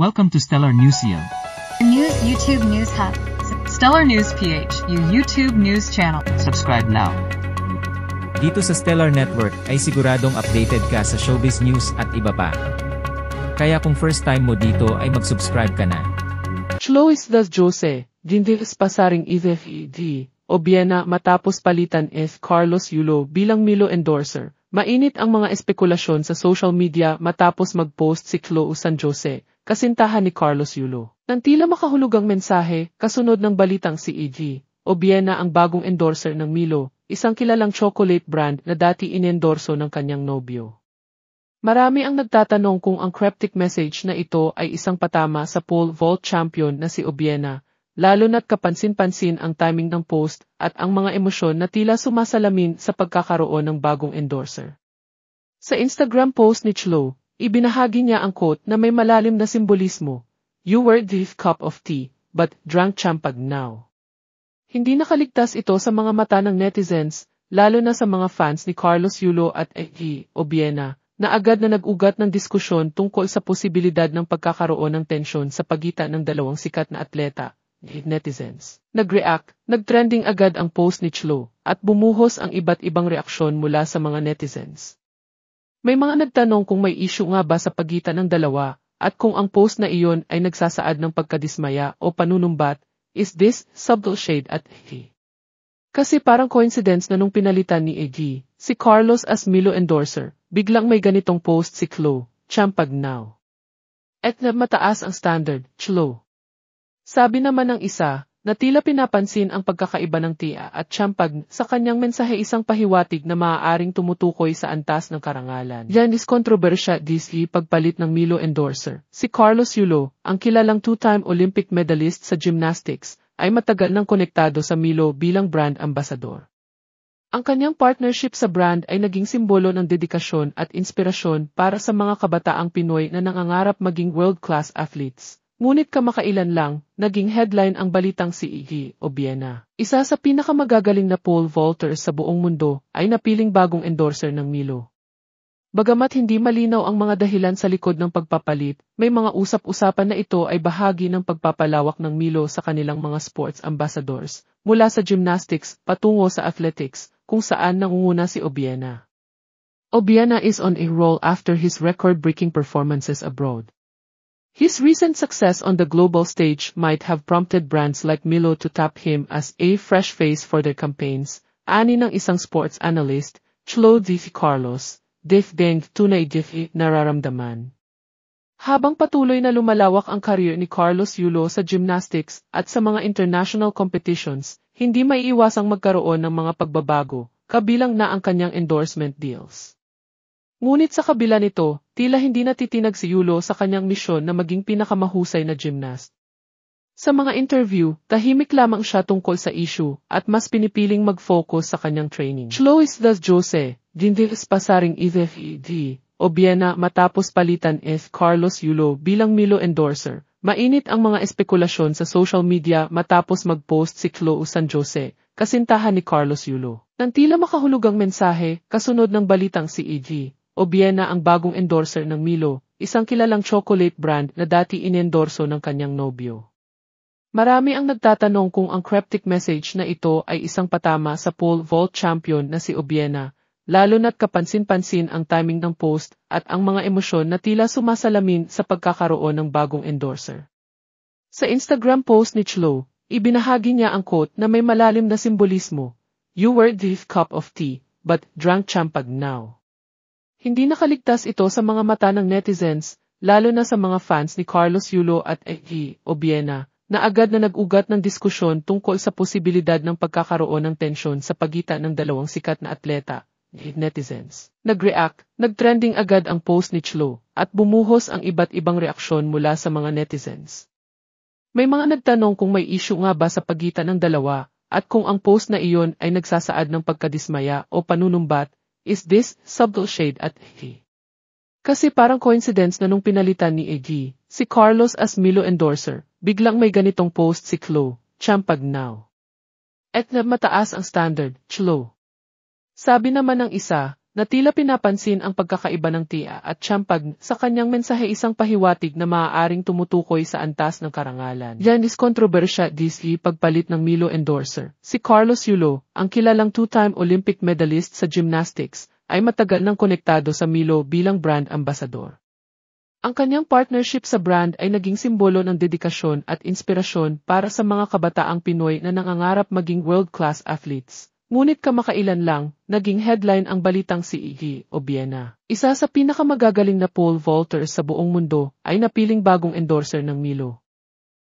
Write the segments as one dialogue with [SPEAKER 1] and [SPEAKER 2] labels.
[SPEAKER 1] Welcome to Stellar Newsium. News YouTube News Hub. Stellar News PH, your YouTube news channel. Subscribe now. Dito sa Stellar Network ay siguradong updated ka sa showbiz news at iba pa. Kaya kung first time mo dito ay mag-subscribe ka na. Chlois das Jose, dindils pasaring IVFED, o Biena matapos palitan F. Carlos Yulo bilang Milo endorser. Mainit ang mga espekulasyon sa social media matapos mag-post si Chloe San Jose kasintahan ni Carlos Yulo. Nang tila makahulog ang mensahe, kasunod ng balitang si EG, Obiena ang bagong endorser ng Milo, isang kilalang chocolate brand na dati inendorso ng kanyang nobyo. Marami ang nagtatanong kung ang cryptic message na ito ay isang patama sa pole vault champion na si Obiena, lalo na't kapansin-pansin ang timing ng post at ang mga emosyon na tila sumasalamin sa pagkakaroon ng bagong endorser. Sa Instagram post ni Chlo, Ibinahagi niya ang quote na may malalim na simbolismo. You were this cup of tea, but drank champag now. Hindi nakaligtas ito sa mga mata ng netizens, lalo na sa mga fans ni Carlos Yulo at Egi Obiena, na agad na nag-ugat ng diskusyon tungkol sa posibilidad ng pagkakaroon ng tensyon sa pagitan ng dalawang sikat na atleta, netizens. Nag-react, nag-trending agad ang post ni Chlo, at bumuhos ang iba't ibang reaksyon mula sa mga netizens. May mga nagtanong kung may issue nga ba sa pagitan ng dalawa, at kung ang post na iyon ay nagsasaad ng pagkadismaya o panunumbat, is this subtle shade at he? Kasi parang coincidence na nung pinalitan ni Iggy, si Carlos as Milo endorser, biglang may ganitong post si Chloe, champag now. At na mataas ang standard, Chloe. Sabi naman ng isa, na tila pinapansin ang pagkakaiba ng Tia at Champag sa kanyang mensahe isang pahiwatig na maaaring tumutukoy sa antas ng karangalan. Yan is kontrobersya this pagpalit ng Milo endorser. Si Carlos Yulo, ang kilalang two-time Olympic medalist sa gymnastics, ay matagal nang konektado sa Milo bilang brand ambassador. Ang kanyang partnership sa brand ay naging simbolo ng dedikasyon at inspirasyon para sa mga kabataang Pinoy na nangangarap maging world-class athletes. Ngunit kamakailan lang, naging headline ang balitang si Iggy Obiena. Isa sa pinakamagagaling na pole vaulters sa buong mundo ay napiling bagong endorser ng Milo. Bagamat hindi malinaw ang mga dahilan sa likod ng pagpapalit, may mga usap-usapan na ito ay bahagi ng pagpapalawak ng Milo sa kanilang mga sports ambassadors, mula sa gymnastics patungo sa athletics, kung saan nangunguna si Obiena. Obiena is on a roll after his record-breaking performances abroad. His recent success on the global stage might have prompted brands like Milo to tap him as a fresh face for their campaigns, ani ng isang sports analyst, Chlo Difi Carlos, Difdeng tunay Difi nararamdaman. Habang patuloy na lumalawak ang karyer ni Carlos Yulo sa gymnastics at sa mga international competitions, hindi maiiwasang magkaroon ng mga pagbabago, kabilang na ang kanyang endorsement deals. Ngunit sa kabila nito, Tila hindi natitinag si Yulo sa kanyang misyon na maging pinakamahusay na gymnast. Sa mga interview, tahimik lamang siya tungkol sa issue at mas pinipiling mag-focus sa kanyang training. is das Jose, Dindils Pasaring IVFED, o Biena matapos palitan is Carlos Yulo bilang Milo endorser. Mainit ang mga espekulasyon sa social media matapos mag-post si Chloe San Jose, kasintahan ni Carlos Yulo. Nang tila makahulugang mensahe, kasunod ng balitang si EG, Obiena ang bagong endorser ng Milo, isang kilalang chocolate brand na dati inendorso ng kanyang nobyo. Marami ang nagtatanong kung ang cryptic message na ito ay isang patama sa pole vault champion na si Obiena, lalo na't kapansin-pansin ang timing ng post at ang mga emosyon na tila sumasalamin sa pagkakaroon ng bagong endorser. Sa Instagram post ni Chlo, ibinahagi niya ang quote na may malalim na simbolismo, You were the cup of tea, but drank champag now. Hindi nakaligtas ito sa mga mata ng netizens, lalo na sa mga fans ni Carlos Yulo at Egi Obiena, na agad na nag-ugat ng diskusyon tungkol sa posibilidad ng pagkakaroon ng tensyon sa pagitan ng dalawang sikat na atleta, netizens. Nag-react, nag-trending agad ang post ni Chlo, at bumuhos ang iba't ibang reaksyon mula sa mga netizens. May mga nagtanong kung may issue nga ba sa pagitan ng dalawa, at kung ang post na iyon ay nagsasaad ng pagkadismaya o panunumbat is this subtle shade at he. Kasi parang coincidence na nung pinalitan ni AG, si Carlos as Milo endorser, biglang may ganitong post si Chloe, champag now. At na mataas ang standard, Chloe. Sabi naman ng isa, na tila pinapansin ang pagkakaiba ng Tia at Champag sa kanyang mensahe isang pahiwatig na maaaring tumutukoy sa antas ng karangalan. Yan is kontrobersya DC pagpalit ng Milo endorser. Si Carlos Yulo, ang kilalang two-time Olympic medalist sa gymnastics, ay matagal nang konektado sa Milo bilang brand ambassador. Ang kanyang partnership sa brand ay naging simbolo ng dedikasyon at inspirasyon para sa mga kabataang Pinoy na nangangarap maging world-class athletes. Ngunit kamakailan lang, naging headline ang balitang si Iggy Obiena. Isa sa pinakamagagaling na pole vaulters sa buong mundo ay napiling bagong endorser ng Milo.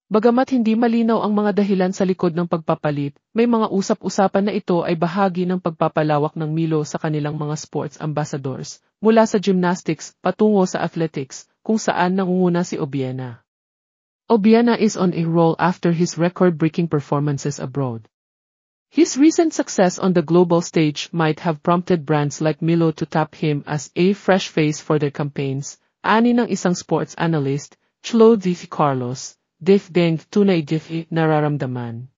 [SPEAKER 1] Bagamat hindi malinaw ang mga dahilan sa likod ng pagpapalit, may mga usap-usapan na ito ay bahagi ng pagpapalawak ng Milo sa kanilang mga sports ambassadors, mula sa gymnastics patungo sa athletics, kung saan nangunguna si Obiena. Obiena is on a roll after his record-breaking performances abroad. His recent success on the global stage might have prompted brands like Milo to tap him as a fresh face for their campaigns, ani ng isang sports analyst, Chlo Difi Carlos, Dif Deng tunay Difi e, nararamdaman.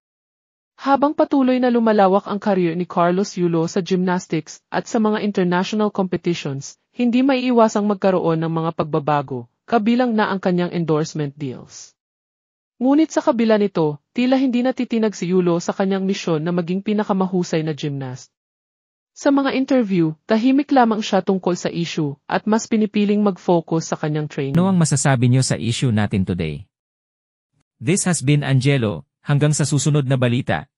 [SPEAKER 1] Habang patuloy na lumalawak ang karyo ni Carlos Yulo sa gymnastics at sa mga international competitions, hindi maiiwasang magkaroon ng mga pagbabago, kabilang na ang kanyang endorsement deals. Ngunit sa kabila nito, tila hindi natitinag si Yulo sa kanyang misyon na maging pinakamahusay na gymnast. Sa mga interview, tahimik lamang siya tungkol sa issue at mas pinipiling mag-focus sa kanyang training. Ano ang masasabi niyo sa issue natin today? This has been Angelo, hanggang sa susunod na balita.